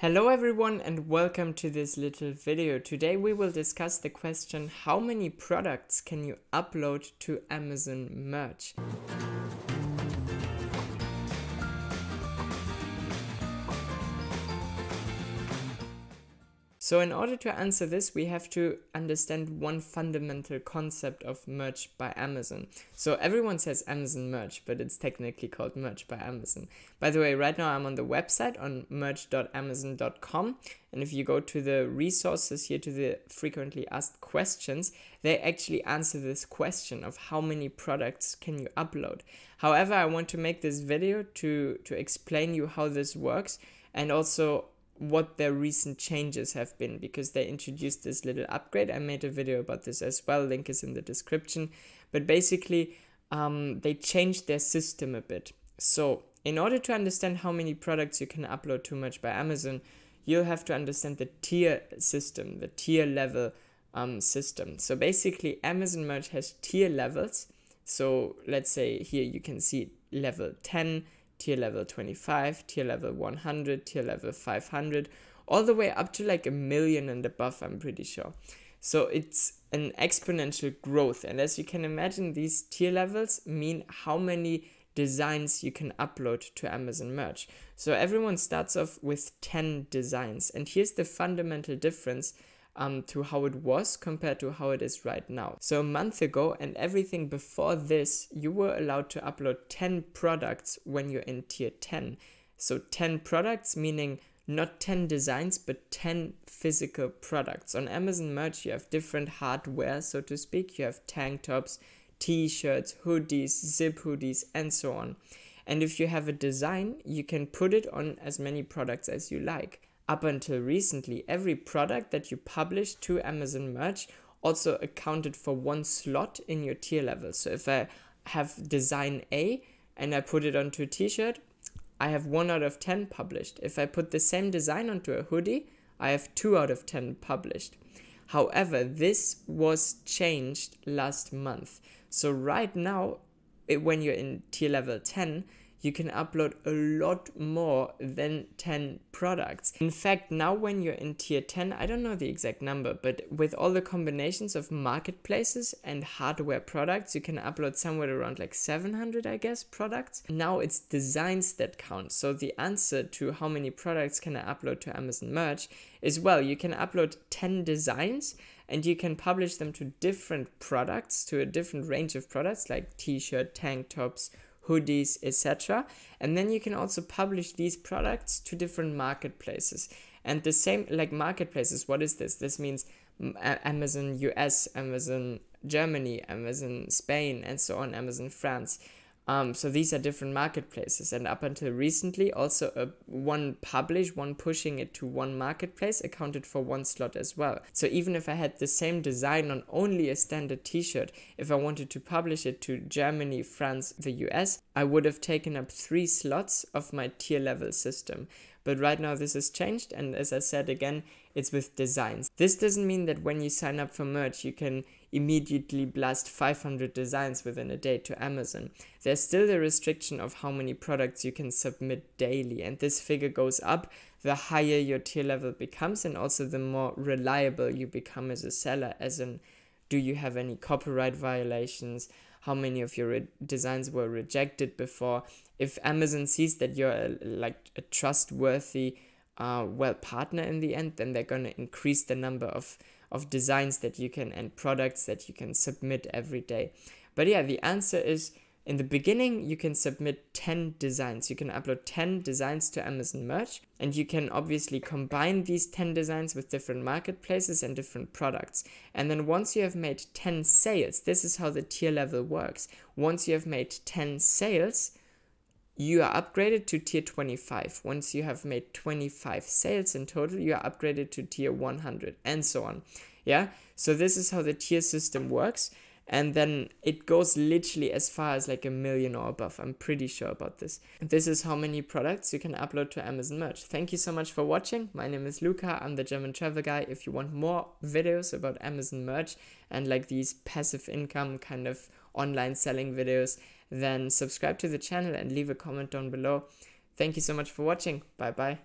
Hello everyone and welcome to this little video. Today we will discuss the question how many products can you upload to Amazon Merch? So in order to answer this, we have to understand one fundamental concept of merch by Amazon. So everyone says Amazon merch, but it's technically called merch by Amazon. By the way, right now I'm on the website on merch.amazon.com. And if you go to the resources here to the frequently asked questions, they actually answer this question of how many products can you upload. However, I want to make this video to, to explain you how this works and also what their recent changes have been because they introduced this little upgrade. I made a video about this as well, link is in the description. But basically, um, they changed their system a bit. So, in order to understand how many products you can upload too much by Amazon, you'll have to understand the tier system, the tier level um, system. So, basically, Amazon Merch has tier levels. So, let's say here you can see level 10 tier level 25, tier level 100, tier level 500, all the way up to like a million and above, I'm pretty sure. So it's an exponential growth. And as you can imagine, these tier levels mean how many designs you can upload to Amazon Merge. So everyone starts off with 10 designs. And here's the fundamental difference um, to how it was compared to how it is right now. So a month ago and everything before this, you were allowed to upload 10 products when you're in tier 10. So 10 products meaning not 10 designs but 10 physical products. On Amazon merch you have different hardware so to speak. You have tank tops, t-shirts, hoodies, zip hoodies and so on. And if you have a design, you can put it on as many products as you like up until recently, every product that you published to Amazon Merch also accounted for one slot in your tier level. So if I have design A and I put it onto a t-shirt, I have one out of 10 published. If I put the same design onto a hoodie, I have two out of 10 published. However, this was changed last month. So right now, it, when you're in tier level 10, you can upload a lot more than 10 products. In fact, now when you're in tier 10, I don't know the exact number, but with all the combinations of marketplaces and hardware products, you can upload somewhere around like 700, I guess, products. Now it's designs that count. So the answer to how many products can I upload to Amazon Merch is well, you can upload 10 designs and you can publish them to different products, to a different range of products like t-shirt, tank tops, hoodies, etc. And then you can also publish these products to different marketplaces. And the same, like marketplaces, what is this? This means Amazon US, Amazon Germany, Amazon Spain, and so on, Amazon France. Um, so these are different marketplaces, and up until recently, also a uh, one publish, one pushing it to one marketplace accounted for one slot as well. So even if I had the same design on only a standard T-shirt, if I wanted to publish it to Germany, France, the US, I would have taken up three slots of my tier level system, but right now this has changed and as I said again, it's with designs. This doesn't mean that when you sign up for merch, you can immediately blast 500 designs within a day to Amazon. There's still the restriction of how many products you can submit daily, and this figure goes up the higher your tier level becomes and also the more reliable you become as a seller, as in, do you have any copyright violations? how many of your re- designs were rejected before. If Amazon sees that you're a, like a trustworthy, uh, well partner in the end, then they're gonna increase the number of of designs that you can and products that you can submit every day. But yeah, the answer is in the beginning, you can submit 10 designs. You can upload 10 designs to Amazon Merch, and you can obviously combine these 10 designs with different marketplaces and different products. And then once you have made 10 sales, this is how the tier level works. Once you have made 10 sales, you are upgraded to tier 25. Once you have made 25 sales in total, you are upgraded to tier 100 and so on. Yeah, so this is how the tier system works and then it goes literally as far as like a million or above. I'm pretty sure about this. This is how many products you can upload to Amazon Merch. Thank you so much for watching. My name is Luca. I'm the German travel guy. If you want more videos about Amazon Merch and like these passive income kind of online selling videos, then subscribe to the channel and leave a comment down below. Thank you so much for watching. Bye bye.